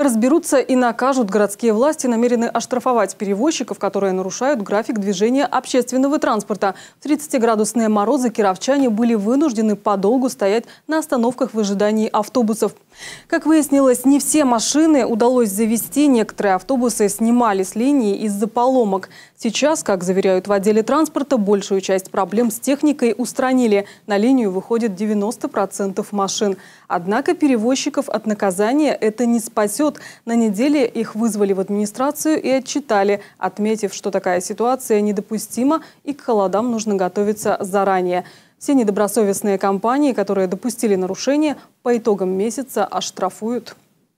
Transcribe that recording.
Разберутся и накажут. Городские власти намерены оштрафовать перевозчиков, которые нарушают график движения общественного транспорта. В 30-градусные морозы кировчане были вынуждены подолгу стоять на остановках в ожидании автобусов. Как выяснилось, не все машины удалось завести. Некоторые автобусы снимали с линии из-за поломок. Сейчас, как заверяют в отделе транспорта, большую часть проблем с техникой устранили. На линию выходит 90% машин. Однако перевозчиков от наказания это не спасет наоборот, на неделе их вызвали в администрацию и отчитали, отметив, что такая ситуация недопустима и к холодам нужно готовиться заранее. Все недобросовестные компании, которые допустили нарушения, по итогам месяца оштрафуют.